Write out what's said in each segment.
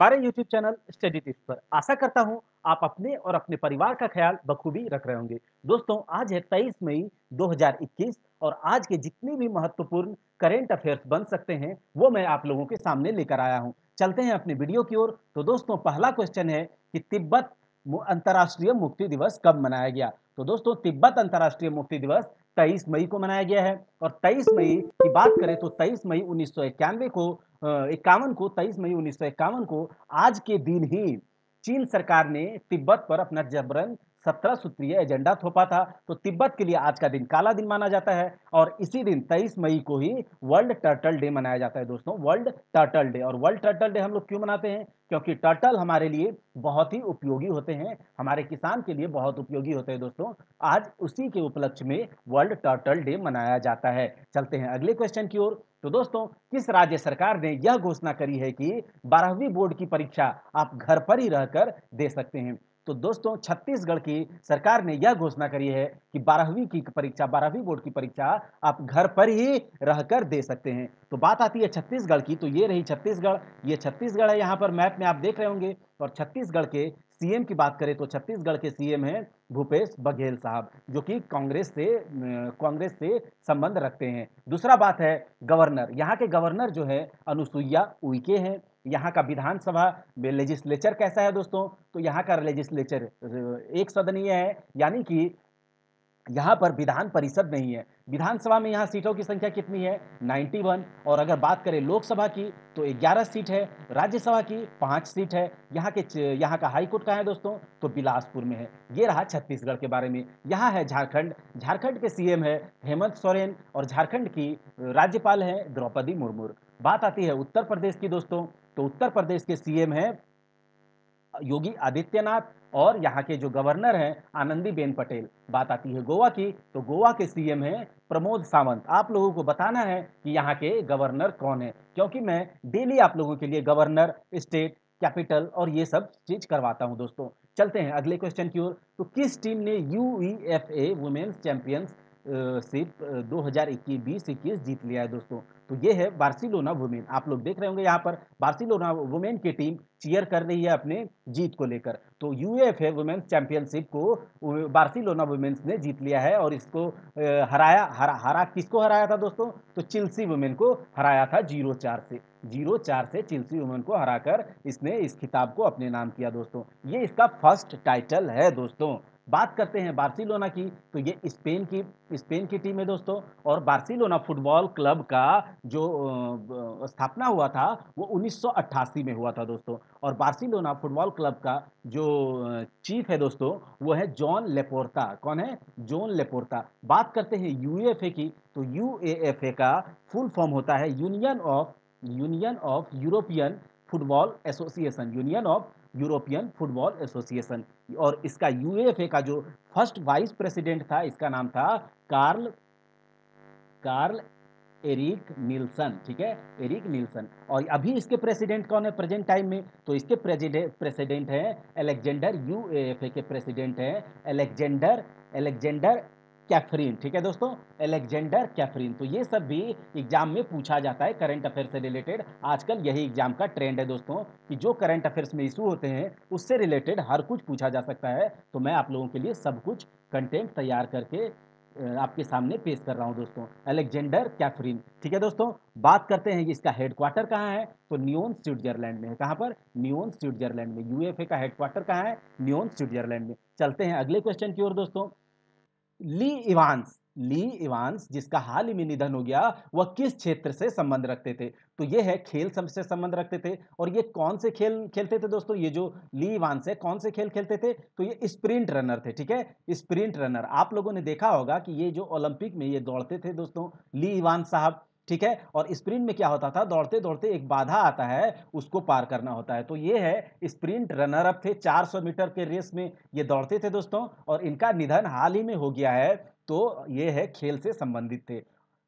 हमारे YouTube channel study tips पर आशा करता हूँ आप अपने और अपने परिवार का ख्याल बखूबी रख रहे होंगे दोस्तों आज है तेईस मई 2021 और आज के जितने भी महत्वपूर्ण करेंट अफेयर्स बन सकते हैं वो मैं आप लोगों के सामने लेकर आया हूँ चलते हैं अपने वीडियो की ओर तो दोस्तों पहला क्वेश्चन है कि तिब्बत अंतर्राष्ट्रीय मुक्ति दिवस कब मनाया गया तो दोस्तों तिब्बत अंतर्राष्ट्रीय मुक्ति दिवस 23 मई को मनाया गया है और 23 मई की बात करें तो 23 मई उन्नीस को इक्यावन को 23 मई उन्नीस को आज के दिन ही चीन सरकार ने तिब्बत पर अपना जबरन सत्रह सूत्रीय एजेंडा थोपा था तो तिब्बत के लिए आज का दिन काला दिन माना जाता है और इसी दिन तेईस मई को ही वर्ल्ड टर्टल डे मनाया जाता है दोस्तों वर्ल्ड टर्टल डे और वर्ल्ड टर्टल डे हम लोग क्यों मनाते हैं क्योंकि टर्टल हमारे लिए बहुत ही उपयोगी होते हैं हमारे किसान के लिए बहुत उपयोगी होते हैं दोस्तों आज उसी के उपलक्ष्य में वर्ल्ड टर्टल डे मनाया जाता है चलते हैं अगले क्वेश्चन की ओर तो दोस्तों किस राज्य सरकार ने यह घोषणा करी है कि बारहवीं बोर्ड की परीक्षा आप घर पर ही रहकर दे सकते हैं तो दोस्तों छत्तीसगढ़ की सरकार ने यह घोषणा करी है कि बारहवीं की परीक्षा बारहवीं बोर्ड की परीक्षा आप घर पर ही रहकर दे सकते हैं तो बात आती है छत्तीसगढ़ की तो ये रही छत्तीसगढ़ ये छत्तीसगढ़ है यहाँ पर मैप में आप देख रहे होंगे और छत्तीसगढ़ के सीएम की बात करें तो छत्तीसगढ़ के सीएम हैं भूपेश बघेल साहब जो कि कांग्रेस से कांग्रेस से संबंध रखते हैं दूसरा बात है गवर्नर यहाँ के गवर्नर जो है अनुसुईया उइके हैं यहाँ का विधानसभा लेजिस्लेचर कैसा है दोस्तों तो यहाँ का लेजिस्लेचर एक सदनीय है यानी कि यहाँ पर विधान परिषद नहीं है विधानसभा में यहाँ सीटों की संख्या कितनी है 91 और अगर बात करें लोकसभा की तो 11 सीट है राज्यसभा की पाँच सीट है यहाँ के यहाँ का हाईकोर्ट कहाँ है दोस्तों तो बिलासपुर में है ये रहा छत्तीसगढ़ के बारे में यहाँ है झारखंड झारखंड के सीएम है हेमंत सोरेन और झारखंड की राज्यपाल है द्रौपदी मुर्मू बात आती है उत्तर प्रदेश की दोस्तों तो उत्तर प्रदेश के सीएम हैं योगी आदित्यनाथ और यहाँ के जो गवर्नर हैं बेन पटेल बात आती है गोवा की तो गोवा के सीएम हैं प्रमोद सावंत आप लोगों को बताना है कि यहाँ के गवर्नर कौन है क्योंकि मैं डेली आप लोगों के लिए गवर्नर स्टेट कैपिटल और ये सब चीज करवाता हूँ दोस्तों चलते हैं अगले क्वेश्चन की ओर तो किस टीम ने U E F A women's champions दो हज़ार इक्कीस बीस इक्कीस जीत लिया है दोस्तों तो ये है बार्सिलोना वुमेन आप लोग देख रहे होंगे यहाँ पर बार्सिलोना वुमेन की टीम चीयर कर रही है अपने जीत को लेकर तो एफ ए वुमेन्स चैंपियनशिप को बार्सिलोना वुमेन्स ने जीत लिया है और इसको हराया हरा हरा किसको हराया था दोस्तों तो चिल्सी वुमेन को हराया था जीरो चार से जीरो चार से चिल्सी वुमेन को हराकर इसने इस खिताब को अपने नाम किया दोस्तों ये इसका फर्स्ट टाइटल है दोस्तों बात करते हैं बार्सिलोना की तो ये स्पेन की स्पेन की टीम है दोस्तों और बार्सिलोना फुटबॉल क्लब का जो स्थापना हुआ था वो 1988 में हुआ था दोस्तों और बार्सिलोना फुटबॉल क्लब का जो चीफ है दोस्तों वो है जॉन लेपोर्ता कौन है जॉन लेपोर्ता बात करते हैं यू की तो यू का फुल फॉर्म होता है union of union of European football association union of European football association और इसका यूएफए का जो फर्स्ट वाइस प्रेसिडेंट था इसका नाम था कार्ल कार्ल एरिक नीलसन ठीक है एरिक नीलसन और अभी इसके प्रेसिडेंट कौन है प्रेजेंट टाइम में तो इसके प्रेसिडेंट हैं एलेक्जेंडर यूएफए के प्रेसिडेंट हैं एलेक्जेंडर एलेक्जेंडर कैफरीन ठीक है दोस्तों एलेक्जेंडर कैफरीन तो ये सब भी एग्जाम में पूछा जाता है करंट अफेयर से रिलेटेड आजकल यही एग्जाम का ट्रेंड है दोस्तों कि जो करंट अफेयर्स में इशू होते हैं उससे रिलेटेड हर कुछ पूछा जा सकता है तो मैं आप लोगों के लिए सब कुछ कंटेंट तैयार करके आपके सामने पेश कर रहा हूँ दोस्तों अलेक्जेंडर कैफरीन ठीक है दोस्तों बात करते हैं कि इसका हेडक्वार्टर कहाँ है तो न्यून स्विट्जरलैंड में है कहाँ पर न्यून स्विट्जरलैंड में यूएफए का हेडक्वार्टर कहाँ है न्यून स्विट्जरलैंड में चलते हैं अगले क्वेश्चन की ओर दोस्तों ली इवांस ली इवांस जिसका हाल ही में निधन हो गया वह किस क्षेत्र से संबंध रखते थे तो ये है खेल से संबंध रखते थे और ये कौन से खेल खेलते थे दोस्तों ये जो ली इवांस है कौन से खेल खेलते थे तो ये स्प्रिंट रनर थे ठीक है स्प्रिंट रनर आप लोगों ने देखा होगा कि ये जो ओलंपिक में ये दौड़ते थे दोस्तों ली इवान साहब ठीक है और स्प्रिंट में क्या होता था दौड़ते दौड़ते एक बाधा आता है उसको पार करना होता है तो ये है स्प्रिंट रनर अप थे 400 मीटर के रेस में ये दौड़ते थे दोस्तों और इनका निधन हाल ही में हो गया है तो ये है खेल से संबंधित थे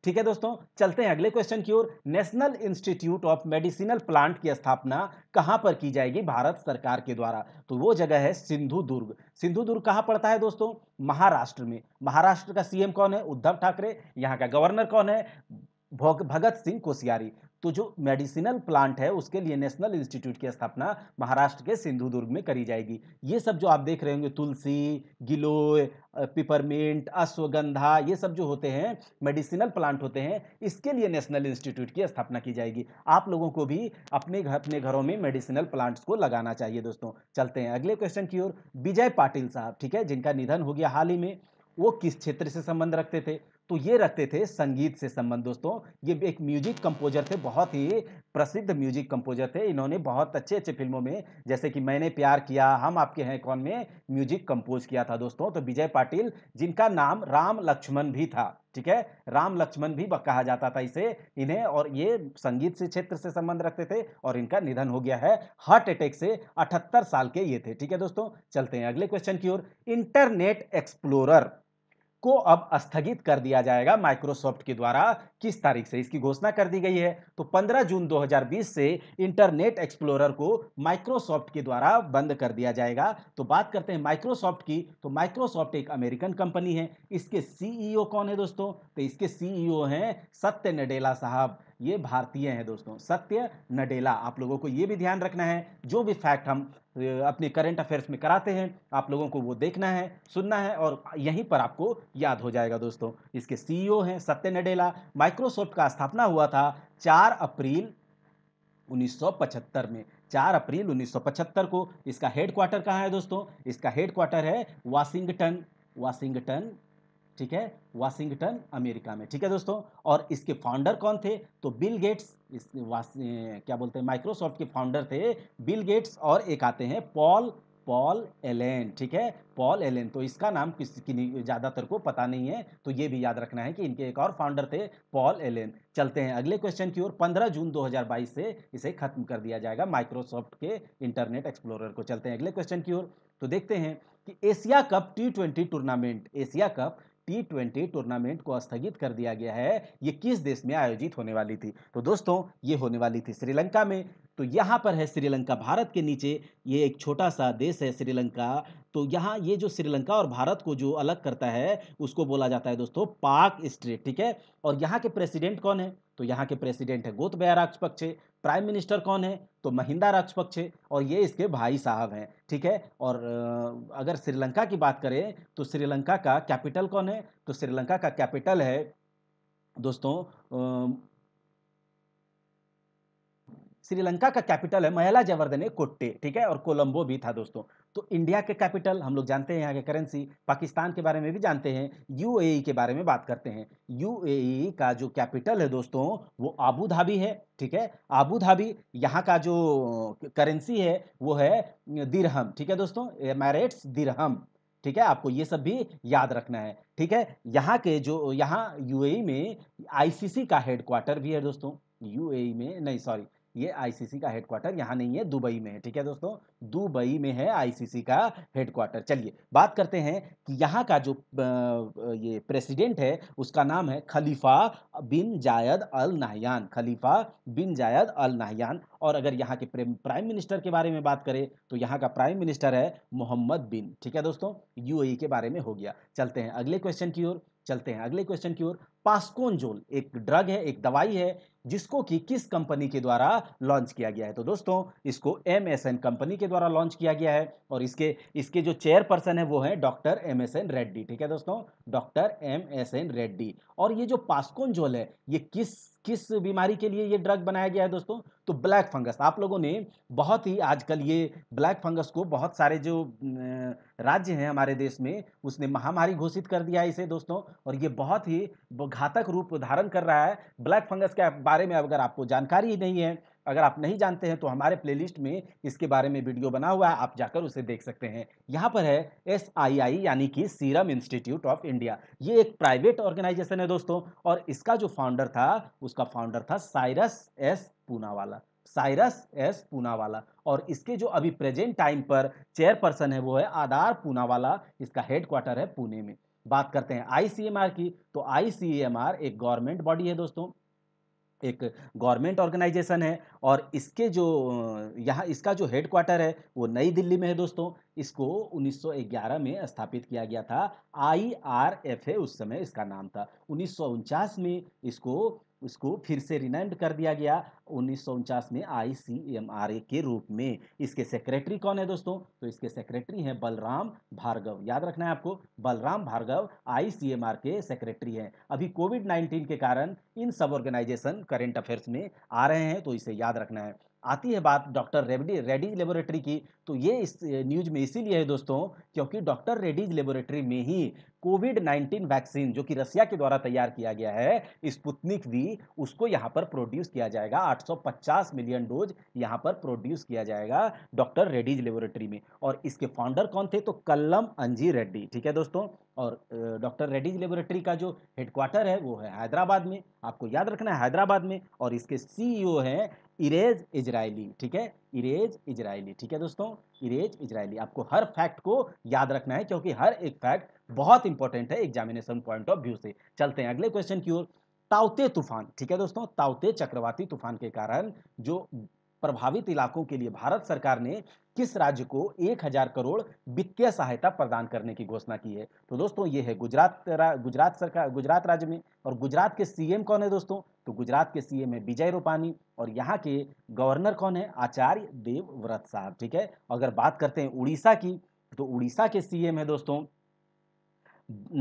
ठीक है दोस्तों चलते हैं अगले क्वेश्चन की ओर national institute of medicinal plant की स्थापना कहां पर की जाएगी भारत सरकार के द्वारा तो वो जगह है सिंधु दुर्ग सिंधु दुर्ग कहां पड़ता है दोस्तों महाराष्ट्र में महाराष्ट्र का सीएम कौन है उद्धव ठाकरे यहाँ का गवर्नर कौन है भगत सिंह कोशियारी तो जो मेडिसिनल प्लांट है उसके लिए नेशनल इंस्टीट्यूट की स्थापना महाराष्ट्र के सिंधुदुर्ग में करी जाएगी ये सब जो आप देख रहे होंगे तुलसी गिलोय पिपरमिंट अश्वगंधा ये सब जो होते हैं मेडिसिनल प्लांट होते हैं इसके लिए नेशनल इंस्टीट्यूट की स्थापना की जाएगी आप लोगों को भी अपने घर अपने घरों में मेडिसिनल प्लांट्स को लगाना चाहिए दोस्तों चलते हैं अगले क्वेश्चन की ओर विजय पाटिल साहब ठीक है जिनका निधन हो गया हाल ही में वो किस क्षेत्र से संबंध रखते थे तो ये रखते थे संगीत से संबंध दोस्तों ये एक म्यूजिक कंपोजर थे बहुत ही प्रसिद्ध म्यूजिक कंपोजर थे इन्होंने बहुत अच्छे अच्छे फिल्मों में जैसे कि मैंने प्यार किया हम आपके हैं कौन में म्यूजिक कंपोज किया था दोस्तों तो विजय पाटिल जिनका नाम राम लक्ष्मण भी था ठीक है राम लक्ष्मण भी कहा जाता था इसे इन्हें और ये संगीत से क्षेत्र से संबंध रखते थे और इनका निधन हो गया है हार्ट अटैक से अठहत्तर साल के ये थे ठीक है दोस्तों चलते हैं अगले क्वेश्चन की ओर इंटरनेट एक्सप्लोरर को अब स्थगित कर दिया जाएगा माइक्रोसॉफ्ट के द्वारा किस तारीख से इसकी घोषणा कर दी गई है तो 15 जून 2020 से इंटरनेट एक्सप्लोरर को माइक्रोसॉफ्ट के द्वारा बंद कर दिया जाएगा तो बात करते हैं माइक्रोसॉफ्ट की तो माइक्रोसॉफ्ट एक अमेरिकन कंपनी है इसके सीईओ e कौन है दोस्तों तो इसके सीईओ e हैं सत्य नडेला साहब ये भारतीय हैं दोस्तों सत्य नडेला आप लोगों को ये भी ध्यान रखना है जो भी फैक्ट हम अपने करंट अफेयर्स में कराते हैं आप लोगों को वो देखना है सुनना है और यहीं पर आपको याद हो जाएगा दोस्तों इसके सी e हैं सत्य नडेला माइक्रोसॉफ्ट का स्थापना हुआ था चार अप्रैल 1975 में 4 अप्रैल 1975 को इसका हेडक्वार्टर कहाँ है दोस्तों इसका हेडक्वार्टर है वाशिंगटन वाशिंगटन ठीक है वाशिंगटन अमेरिका में ठीक है दोस्तों और इसके फाउंडर कौन थे तो बिल गेट्स इस क्या बोलते हैं माइक्रोसॉफ्ट के फाउंडर थे बिल गेट्स और एक आते हैं पॉल पॉल एलेन ठीक है पॉल एलेन तो इसका नाम किसी ज़्यादातर को पता नहीं है तो ये भी याद रखना है कि इनके एक और फाउंडर थे पॉल एलेन चलते हैं अगले क्वेश्चन की ओर 15 जून 2022 से इसे खत्म कर दिया जाएगा माइक्रोसॉफ्ट के इंटरनेट एक्सप्लोरर को चलते हैं अगले क्वेश्चन की ओर तो देखते हैं कि Asia cup T twenty tournament Asia cup T twenty tournament को स्थगित कर दिया गया है ये किस देश में आयोजित होने वाली थी तो दोस्तों ये होने वाली थी श्रीलंका में तो यहाँ पर है श्रीलंका भारत के नीचे ये एक छोटा सा देश है श्रीलंका तो यहाँ ये जो श्रीलंका और भारत को जो अलग करता है उसको बोला जाता है दोस्तों पाक स्ट्रीट ठीक है और यहाँ के प्रेसिडेंट कौन है तो यहाँ के प्रेसिडेंट है गोतबया राजपक्षे प्राइम मिनिस्टर कौन है तो महिंदा राजपक्षे और ये इसके भाई साहब हैं ठीक है और अगर श्रीलंका की बात करें तो श्रीलंका का कैपिटल कौन है तो श्रीलंका का कैपिटल है दोस्तों श्रीलंका का कैपिटल है महिला जयवर्धन कोट्टे ठीक है और कोलंबो भी था दोस्तों तो इंडिया के कैपिटल हम लोग जानते हैं यहाँ के करेंसी पाकिस्तान के बारे में भी जानते हैं यू के बारे में बात करते हैं यू का जो कैपिटल है दोस्तों वो आबू धाबी है ठीक है आबू धाबी यहाँ का जो करेंसी है वो है दिरहम ठीक है दोस्तों एमेरेट्स दिरहम ठीक है आपको ये सब भी याद रखना है ठीक है यहाँ के जो यहाँ यूएई में आईसीसी का हेडक्वार्टर भी है दोस्तों यूएई में नहीं सॉरी ये आईसीसी का हेडक्वार्टर यहाँ नहीं है दुबई में है ठीक है दोस्तों दुबई में है आईसीसी का हेडक्वार्टर चलिए बात करते हैं कि यहाँ का जो ये प्रेसिडेंट है उसका नाम है खलीफा बिन जायद अल नाहयान खलीफा बिन जायद अल नाहयान और अगर यहाँ के प्राइम मिनिस्टर के बारे में बात करें तो यहाँ का प्राइम मिनिस्टर है मोहम्मद बिन ठीक है दोस्तों यू e के बारे में हो गया चलते हैं अगले क्वेश्चन की ओर चलते हैं अगले क्वेश्चन की ओर पास्कोनजोल एक ड्रग है एक दवाई है जिसको कि किस कंपनी के द्वारा लॉन्च किया गया है तो दोस्तों इसको एम एस एन कंपनी के द्वारा लॉन्च किया गया है और इसके इसके जो चेयरपर्सन है वो है doctor M S N Reddy ठीक है दोस्तों doctor M S N Reddy और ये जो पास्कोन जोल है ये किस किस बीमारी के लिए ये ड्रग बनाया गया है दोस्तों तो ब्लैक फंगस आप लोगों ने बहुत ही आजकल ये ब्लैक फंगस को बहुत सारे जो राज्य हैं हमारे देश में उसने महामारी घोषित कर दिया है इसे दोस्तों और ये बहुत ही घातक रूप धारण कर रहा है ब्लैक फंगस के बारे में अगर आपको जानकारी ही नहीं है अगर आप नहीं जानते हैं तो हमारे प्लेलिस्ट में इसके बारे में वीडियो बना हुआ है आप जाकर उसे देख सकते हैं यहाँ पर है एस यानी कि सीरम इंस्टीट्यूट ऑफ इंडिया ये एक प्राइवेट ऑर्गेनाइजेशन है दोस्तों और इसका जो फाउंडर था उसका फाउंडर था साइरस एस पूनावाला साइरस एस पूनावाला और इसके जो अभी प्रेजेंट टाइम पर चेयरपर्सन है वो है आधार पूनावाला इसका हेडक्वार्टर है पुणे में बात करते हैं आईसीएमआर की तो आईसीएमआर एक गवर्नमेंट बॉडी है दोस्तों एक गवर्नमेंट ऑर्गेनाइजेशन है और इसके जो यहाँ इसका जो हेड क्वार्टर है वो नई दिल्ली में है दोस्तों इसको 1911 में स्थापित किया गया था आई आर एफ ए उस समय इसका नाम था उन्नीस में इसको उसको फिर से रिनाइंड कर दिया गया उन्नीस में आई सी एम आर ए के रूप में इसके सेक्रेटरी कौन है दोस्तों तो इसके सेक्रेटरी हैं बलराम भार्गव याद रखना है आपको Balram Bhargava I C M R के सेक्रेटरी हैं अभी कोविड 19 के कारण इन सब ऑर्गेनाइजेशन करेंट अफेयर्स में आ रहे हैं तो इसे याद रखना है आती है बात डॉक्टर रेड्डी रेड्डीज लेबोरेटरी की तो ये इस न्यूज में इसीलिए है दोस्तों क्योंकि डॉक्टर रेड्डीज लेबोरेटरी में ही कोविड 19 वैक्सीन जो कि रसिया के द्वारा तैयार किया गया है स्पुतनिक वी उसको यहाँ पर प्रोड्यूस किया जाएगा 850 मिलियन डोज यहाँ पर प्रोड्यूस किया जाएगा डॉक्टर रेड्डीज लेबोरेटरी में और इसके फाउंडर कौन थे तो कल्लम अंजी रेड्डी ठीक है दोस्तों और डॉक्टर रेड्डीज लेबोरेटरी का जो हेडक्वार्टर है वो है हैदराबाद में आपको याद रखना है हैदराबाद में और इसके सीईओ हैं इरेज इजरायली ठीक है इरेज इजरायली ठीक है दोस्तों इरेज इजरायली आपको हर फैक्ट को याद रखना है क्योंकि हर एक फैक्ट बहुत इंपॉर्टेंट है एग्जामिनेशन पॉइंट ऑफ व्यू से चलते हैं अगले क्वेश्चन की ओर तावते तूफान ठीक है दोस्तों तावते चक्रवाती तूफान के कारण जो प्रभावित इलाकों के लिए भारत सरकार ने किस राज्य को एक हजार करोड़ वित्तीय सहायता प्रदान करने की घोषणा की है तो दोस्तों ये है गुजरात गुजरात सरकार गुजरात राज्य में और गुजरात के सीएम कौन है दोस्तों तो गुजरात के सीएम है विजय रूपानी और यहाँ के गवर्नर कौन है आचार्य देवव्रत साहब ठीक है अगर बात करते हैं उड़ीसा की तो उड़ीसा के सीएम है दोस्तों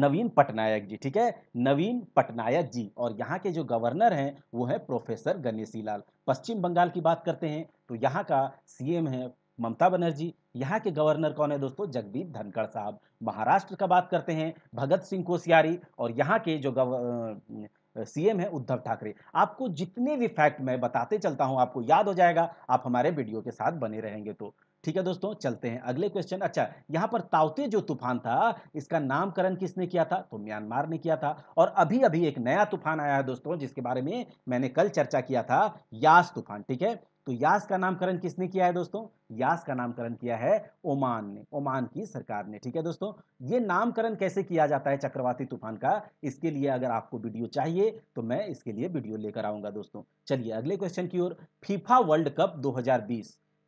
नवीन पटनायक जी ठीक है नवीन पटनायक जी और यहाँ के जो गवर्नर हैं वो है प्रोफेसर गणेशी लाल पश्चिम बंगाल की बात करते हैं तो यहाँ का सीएम है ममता बनर्जी यहाँ के गवर्नर कौन है दोस्तों जगदीप धनखड़ साहब महाराष्ट्र का बात करते हैं भगत सिंह कोश्यारी और यहाँ के जो गव सीएम है उद्धव ठाकरे आपको जितने भी फैक्ट मैं बताते चलता हूँ आपको याद हो जाएगा आप हमारे वीडियो के साथ बने रहेंगे तो ठीक है दोस्तों चलते हैं अगले क्वेश्चन अच्छा यहाँ पर तावते जो तूफान था इसका नामकरण किसने किया था तो म्यांमार ने किया था और अभी अभी एक नया तूफान आया है दोस्तों जिसके बारे में मैंने कल चर्चा किया था यास तूफान ठीक है तो यास का नामकरण किसने किया है दोस्तों यास का नामकरण किया है ओमान ने ओमान की सरकार ने ठीक है दोस्तों ये नामकरण कैसे किया जाता है चक्रवाती तूफान का इसके लिए अगर आपको वीडियो चाहिए तो मैं इसके लिए वीडियो लेकर आऊंगा दोस्तों चलिए अगले क्वेश्चन की ओर फीफा वर्ल्ड कप दो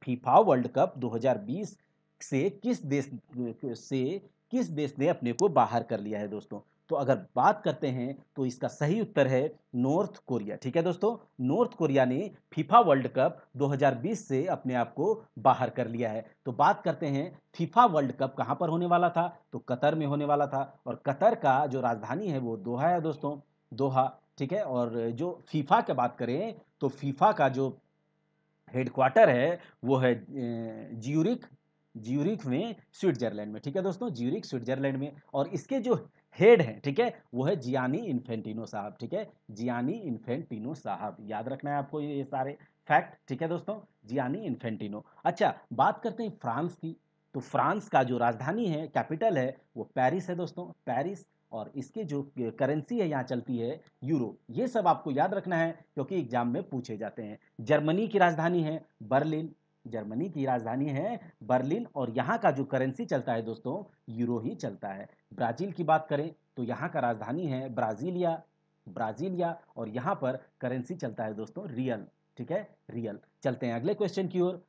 फीफा वर्ल्ड कप दो से किस देश से किस देश ने अपने को बाहर कर लिया है दोस्तों तो अगर बात करते हैं तो इसका सही उत्तर है नॉर्थ कोरिया ठीक है दोस्तों नॉर्थ कोरिया ने फीफा वर्ल्ड कप 2020 से अपने आप को बाहर कर लिया है तो बात करते हैं फीफा वर्ल्ड कप कहाँ पर होने वाला था तो कतर में होने वाला था और कतर का जो राजधानी है वो दोहा है दोस्तों दोहा ठीक है और जो फीफा की बात करें तो फीफा का जो हेडक्वार्टर है वो है ज्यूरिक ज्यूरिक में स्विट्जरलैंड में ठीक है दोस्तों ज्यूरिक स्विट्जरलैंड में और इसके जो हेड है ठीक है वो है जियानी इन्फेंटिनो साहब ठीक है जियानी इन्फेंटिनो साहब याद रखना है आपको ये सारे फैक्ट ठीक है दोस्तों जियानी इन्फेंटिनो अच्छा बात करते हैं फ्रांस की तो फ्रांस का जो राजधानी है कैपिटल है वो पेरिस है दोस्तों पेरिस और इसके जो करेंसी है यहाँ चलती है यूरो ये सब आपको याद रखना है क्योंकि एग्जाम में पूछे जाते हैं जर्मनी की राजधानी है बर्लिन जर्मनी की राजधानी है बर्लिन और यहाँ का जो करेंसी चलता है दोस्तों यूरो ही चलता है ब्राज़ील की बात करें तो यहाँ का राजधानी है ब्राज़ीलिया ब्राज़ीलिया और यहाँ पर करेंसी चलता है दोस्तों रियल ठीक है रियल चलते हैं अगले क्वेश्चन की ओर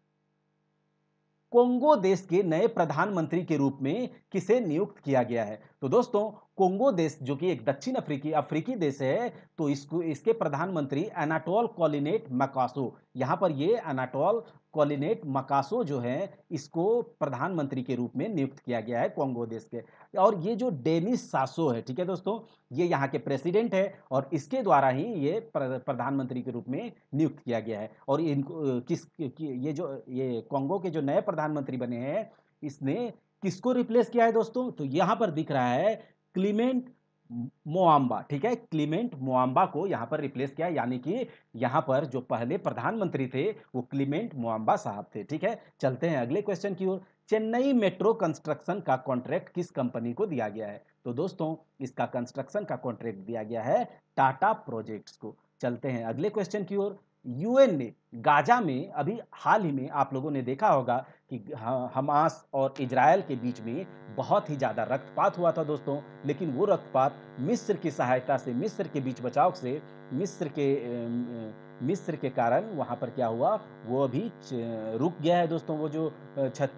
कोंगो देश के नए प्रधानमंत्री के रूप में किसे नियुक्त किया गया है तो दोस्तों कोंगो देश जो कि एक दक्षिण अफ्रीकी अफ्रीकी देश है तो इसको इसके प्रधानमंत्री एनाटोल कॉलिनेट मकासो यहाँ पर ये एनाटोल कॉलिनेट मकासो जो है इसको प्रधानमंत्री के रूप में नियुक्त किया गया है कोंगो देश के और ये जो डेनिस सासो है ठीक है दोस्तों ये यहाँ के प्रेसिडेंट है और इसके द्वारा ही ये प्रधानमंत्री के रूप में नियुक्त किया गया है और इनको किस ये जो ये कोंगो के जो नए प्रधानमंत्री बने हैं इसने किसको रिप्लेस किया है दोस्तों तो यहाँ पर दिख रहा है क्लीमेंट मोआम्बा ठीक है क्लीमेंट मोआम्बा को यहाँ पर रिप्लेस किया यानी कि यहाँ पर जो पहले प्रधानमंत्री थे वो क्लीमेंट मोआम्बा साहब थे ठीक है चलते हैं अगले क्वेश्चन की ओर चेन्नई मेट्रो कंस्ट्रक्शन का कॉन्ट्रैक्ट किस कंपनी को दिया गया है तो दोस्तों इसका कंस्ट्रक्शन का कॉन्ट्रैक्ट दिया गया है टाटा प्रोजेक्ट्स को चलते हैं अगले क्वेश्चन की ओर यूएन में गाजा में अभी हाल ही में आप लोगों ने देखा होगा कि हमास और इजराइल के बीच में बहुत ही ज़्यादा रक्तपात हुआ था दोस्तों लेकिन वो रक्तपात मिस्र की सहायता से मिस्र के बीच बचाव से मिस्र के मिस्र के कारण वहाँ पर क्या हुआ वो अभी रुक गया है दोस्तों वो जो छत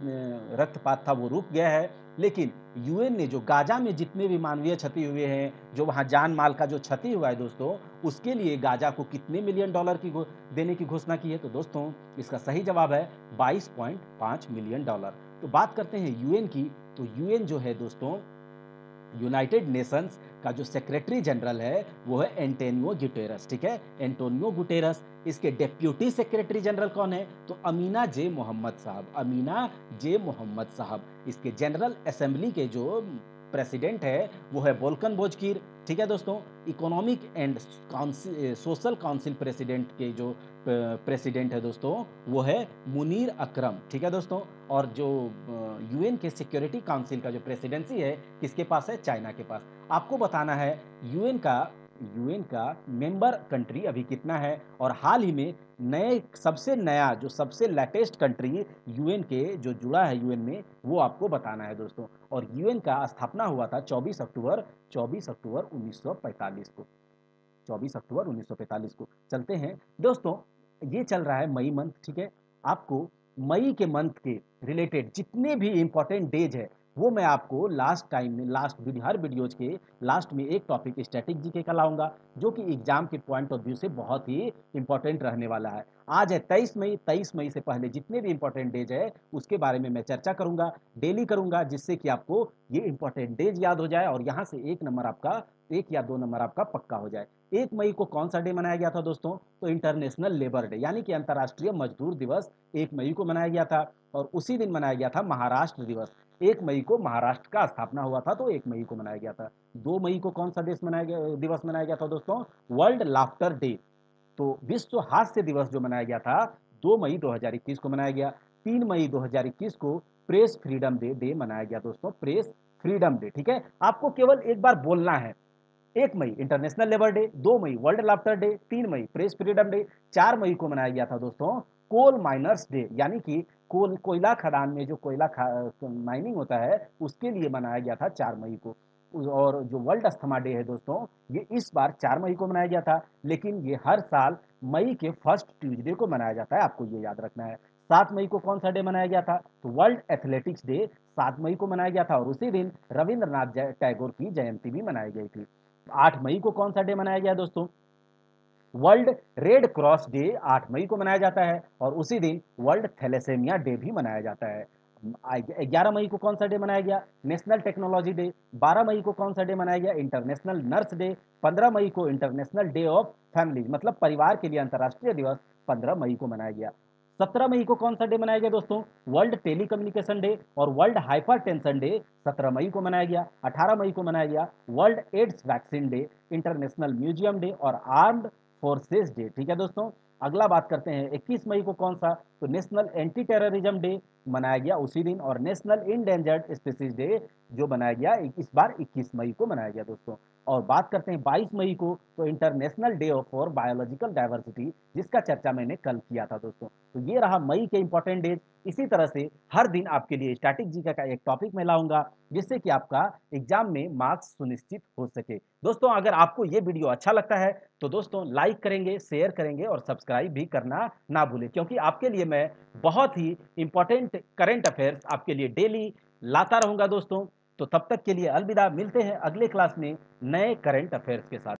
रक्तपात था वो रुक गया है लेकिन यूएन ने जो गाजा में जितने भी मानवीय क्षति हुए हैं जो वहाँ जान माल का जो क्षति हुआ है दोस्तों उसके लिए गाजा को कितने मिलियन डॉलर की देने की घोषणा की है तो दोस्तों इसका सही जवाब है 22.5 मिलियन डॉलर तो बात करते हैं यूएन की तो यूएन जो है दोस्तों यूनाइटेड नेशंस का जो सेक्रेटरी जनरल है वो है एंटोनियो गुटेरस ठीक है एंटोनियो गुटेरस इसके डेप्यूटी सेक्रेटरी जनरल कौन है तो अमीना जे मोहम्मद साहब अमीना जे मोहम्मद साहब इसके जनरल असेंबली के जो प्रेसिडेंट है वो है बोलकन बोजकीर ठीक है दोस्तों economic and social council president के जो प्रेसिडेंट है दोस्तों वो है मुनीर अकरम ठीक है दोस्तों और जो यूएन के सिक्योरिटी काउंसिल का जो प्रेसिडेंसी है किसके पास है चाइना के पास आपको बताना है यूएन का यूएन का मेंबर कंट्री अभी कितना है और हाल ही में नए सबसे नया जो सबसे लेटेस्ट कंट्री यूएन के जो जुड़ा है यूएन में वो आपको बताना है दोस्तों और यूएन का स्थापना हुआ था 24 अक्टूबर 24 अक्टूबर 1945 को 24 अक्टूबर 1945 को चलते हैं दोस्तों ये चल रहा है मई मंथ ठीक है आपको मई के मंथ के रिलेटेड जितने भी इम्पोर्टेंट डेज है वो मैं आपको लास्ट टाइम में लास्ट वीडियो हर वीडियोज के लास्ट में एक टॉपिक स्टैटिक जीके का लाऊंगा जो कि एग्जाम के पॉइंट ऑफ व्यू से बहुत ही इंपॉर्टेंट रहने वाला है आज है तेईस मई तेईस मई से पहले जितने भी इंपॉर्टेंट डेज है उसके बारे में मैं चर्चा करूंगा डेली करूंगा जिससे कि आपको ये इंपॉर्टेंट डेज याद हो जाए और यहाँ से एक नंबर आपका एक या दो नंबर आपका पक्का हो जाए एक मई को कौन सा डे मनाया गया था दोस्तों तो इंटरनेशनल लेबर डे यानी कि अंतर्राष्ट्रीय मजदूर दिवस एक मई को मनाया गया था और उसी दिन मनाया गया था महाराष्ट्र दिवस एक मई को महाराष्ट्र का स्थापना हुआ था तो एक मई को मनाया गया था दो मई को कौन सा देश मनाया गया दिवस मनाया गया था दोस्तों वर्ल्ड लाफ्टर डे तो विश्व हास्य दिवस जो मनाया गया था दो मई 2021 को मनाया गया तीन मई 2021 को प्रेस फ्रीडम डे डे मनाया गया दोस्तों प्रेस फ्रीडम डे ठीक है आपको केवल एक बार बोलना है एक मई इंटरनेशनल लेबर डे दो मई वर्ल्ड लाफ्टर डे तीन मई प्रेस फ्रीडम डे चार मई को मनाया गया था दोस्तों कोल माइनर्स डे यानी कि कोयला खदान में जो कोयला माइनिंग होता है उसके लिए मनाया गया था चार मई को और जो वर्ल्ड अस्थमा डे है दोस्तों ये इस बार चार मई को मनाया गया था लेकिन ये हर साल मई के फर्स्ट ट्यूजडे को मनाया जाता है आपको ये याद रखना है सात मई को कौन सा डे मनाया गया था तो वर्ल्ड एथलेटिक्स डे सात मई को मनाया गया था और उसी दिन रविंद्रनाथ टैगोर की जयंती भी मनाई गई थी आठ मई को कौन सा डे मनाया गया दोस्तों वर्ल्ड रेड क्रॉस डे 8 मई को मनाया जाता है और उसी दिन वर्ल्ड थैलेसेमिया डे भी मनाया जाता है 11 मई को कौन सा डे मनाया गया नेशनल टेक्नोलॉजी डे 12 मई को कौन सा डे मनाया गया इंटरनेशनल नर्स डे 15 मई को इंटरनेशनल डे ऑफ फैमिली मतलब परिवार के लिए अंतर्राष्ट्रीय दिवस 15 मई को मनाया गया 17 मई को कौन सा डे मनाया गया दोस्तों वर्ल्ड टेलीकम्युनिकेशन डे और वर्ल्ड हाइपर डे 17 मई को मनाया गया 18 मई को मनाया गया world AIDS vaccine day international museum day और आर्म्ड सेस डे ठीक है दोस्तों अगला बात करते हैं 21 मई को कौन सा तो नेशनल एंटी टेररिज्म डे मनाया गया उसी दिन और नेशनल इनडेंजर्ड स्पीसीज डे जो मनाया गया इस बार 21 मई को मनाया गया दोस्तों और बात करते हैं 22 मई को तो international day of for biological diversity जिसका चर्चा मैंने कल किया था दोस्तों तो ये रहा मई के इंपॉर्टेंट डेज इसी तरह से हर दिन आपके लिए स्टैटिक जी का एक टॉपिक मैं लाऊंगा जिससे कि आपका एग्जाम में मार्क्स सुनिश्चित हो सके दोस्तों अगर आपको ये वीडियो अच्छा लगता है तो दोस्तों लाइक करेंगे शेयर करेंगे और सब्सक्राइब भी करना ना भूले क्योंकि आपके लिए मैं बहुत ही इंपॉर्टेंट करंट अफेयर्स आपके लिए डेली लाता रहूंगा दोस्तों तो तब तक के लिए अलविदा मिलते हैं अगले क्लास में नए करंट अफेयर्स के साथ